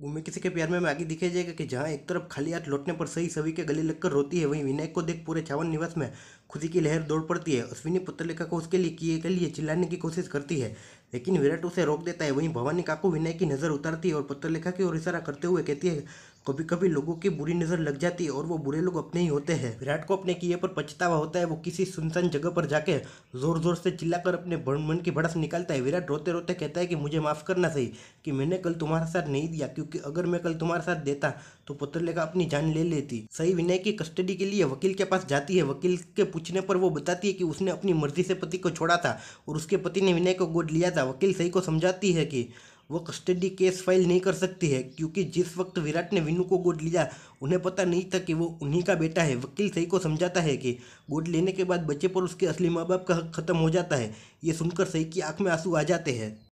भूमि किसी के प्यार में आगे दिखाई जाएगा कि जहाँ एक तरफ खाली हाथ लौटने पर सही सभी के गले लगकर रोती है वहीं विनायक को देख पूरे छावन निवास में खुशी की लहर दौड़ पड़ती है अश्विनी पुत्रलेखा को उसके लिए किए के लिए चिल्लाने की कोशिश करती है लेकिन विराट उसे रोक देता है वहीं भवानी काकू विनय की नज़र उतारती है और पुत्रलेखा की ओर इशारा करते हुए कहती है कभी कभी लोगों की बुरी नज़र लग जाती है और वो बुरे लोग अपने ही होते हैं विराट को अपने किए पर पछतावा होता है वो किसी सुनसान जगह पर जाके जोर जोर से चिल्लाकर अपने मन की भड़स निकालता है विराट रोते रोते कहता है कि मुझे माफ़ करना सही कि मैंने कल तुम्हारा साथ नहीं दिया क्योंकि अगर मैं कल तुम्हारे साथ देता तो पुत्रलेखा अपनी जान ले लेती सही विनय की कस्टडी के लिए वकील के पास जाती है वकील के पूछने पर वो बताती है कि उसने अपनी मर्जी से पति को छोड़ा था और उसके पति ने विनय को गोद लिया था वकील सही को समझाती है कि वो कस्टडी केस फाइल नहीं कर सकती है क्योंकि जिस वक्त विराट ने विनू को गोद लिया उन्हें पता नहीं था कि वो उन्हीं का बेटा है वकील सही को समझाता है कि गोद लेने के बाद बच्चे पर उसके असली माँ बाप का हक खत्म हो जाता है ये सुनकर सही की आंख में आंसू आ जाते हैं